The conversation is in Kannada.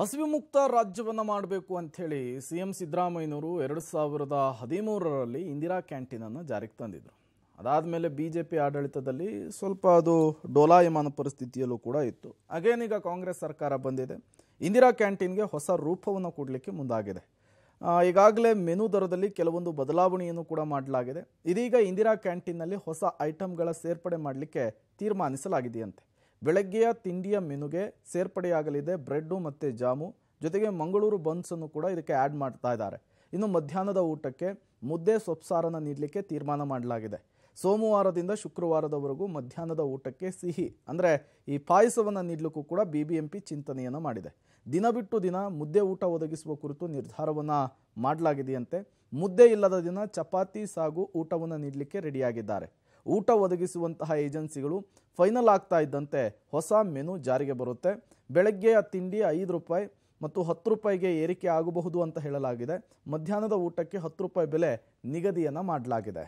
ಹಸಿವು ಮುಕ್ತ ರಾಜ್ಯವನ್ನು ಮಾಡಬೇಕು ಅಂಥೇಳಿ ಸಿ ಎಂ ಸಿದ್ದರಾಮಯ್ಯನವರು ಎರಡು ಸಾವಿರದ ಹದಿಮೂರರಲ್ಲಿ ಇಂದಿರಾ ಕ್ಯಾಂಟೀನನ್ನು ಜಾರಿಗೆ ತಂದಿದ್ದರು ಮೇಲೆ ಬಿ ಜೆ ಪಿ ಆಡಳಿತದಲ್ಲಿ ಸ್ವಲ್ಪ ಅದು ಡೋಲಾಯಮಾನ ಪರಿಸ್ಥಿತಿಯಲ್ಲೂ ಕೂಡ ಇತ್ತು ಅಗೇನ್ ಈಗ ಕಾಂಗ್ರೆಸ್ ಸರ್ಕಾರ ಬಂದಿದೆ ಇಂದಿರಾ ಕ್ಯಾಂಟೀನ್ಗೆ ಹೊಸ ರೂಪವನ್ನು ಕೊಡಲಿಕ್ಕೆ ಮುಂದಾಗಿದೆ ಈಗಾಗಲೇ ಮೆನು ದರದಲ್ಲಿ ಕೆಲವೊಂದು ಬದಲಾವಣೆಯನ್ನು ಕೂಡ ಮಾಡಲಾಗಿದೆ ಇದೀಗ ಇಂದಿರಾ ಕ್ಯಾಂಟೀನ್ನಲ್ಲಿ ಹೊಸ ಐಟಮ್ಗಳ ಸೇರ್ಪಡೆ ಮಾಡಲಿಕ್ಕೆ ತೀರ್ಮಾನಿಸಲಾಗಿದೆಯಂತೆ ಬೆಳಗ್ಗೆಯ ತಿಂಡಿಯ ಮೆನುಗೆ ಸೇರ್ಪಡೆಯಾಗಲಿದೆ ಬ್ರೆಡ್ಡು ಮತ್ತು ಜಾಮು ಜೊತೆಗೆ ಮಂಗಳೂರು ಬನ್ಸನ್ನು ಕೂಡ ಇದಕ್ಕೆ ಆ್ಯಡ್ ಮಾಡ್ತಾ ಇದ್ದಾರೆ ಇನ್ನು ಮಧ್ಯಾಹ್ನದ ಊಟಕ್ಕೆ ಮುದ್ದೆ ಸೊಪ್ಸಾರನ್ನು ನೀಡಲಿಕ್ಕೆ ತೀರ್ಮಾನ ಮಾಡಲಾಗಿದೆ ಸೋಮವಾರದಿಂದ ಶುಕ್ರವಾರದವರೆಗೂ ಮಧ್ಯಾಹ್ನದ ಊಟಕ್ಕೆ ಸಿಹಿ ಅಂದರೆ ಈ ಪಾಯಸವನ್ನು ನೀಡಲಿಕ್ಕೂ ಕೂಡ ಬಿ ಬಿ ಎಂ ಪಿ ಚಿಂತನೆಯನ್ನು ಮಾಡಿದೆ ದಿನ ಬಿಟ್ಟು ದಿನ ಮುದ್ದೆ ಊಟ ಒದಗಿಸುವ ಕುರಿತು ನಿರ್ಧಾರವನ್ನು ಮಾಡಲಾಗಿದೆಯಂತೆ ಮುದ್ದೆ ಇಲ್ಲದ ದಿನ ಚಪಾತಿ ಸಾಗು ಊಟವನ್ನು ನೀಡಲಿಕ್ಕೆ ರೆಡಿಯಾಗಿದ್ದಾರೆ ಊಟ ಒದಗಿಸುವಂತಹ ಏಜೆನ್ಸಿಗಳು ಫೈನಲ್ ಆಗ್ತಾ ಇದ್ದಂತೆ ಹೊಸ ಮೆನು ಜಾರಿಗೆ ಬರುತ್ತೆ ಬೆಳಗ್ಗೆಯ ತಿಂಡಿ ಐದು ರೂಪಾಯಿ ಮತ್ತು ಹತ್ತು ರೂಪಾಯಿಗೆ ಏರಿಕೆ ಆಗಬಹುದು ಅಂತ ಹೇಳಲಾಗಿದೆ ಮಧ್ಯಾಹ್ನದ ಊಟಕ್ಕೆ ಹತ್ತು ರೂಪಾಯಿ ಬೆಲೆ ನಿಗದಿಯನ್ನು ಮಾಡಲಾಗಿದೆ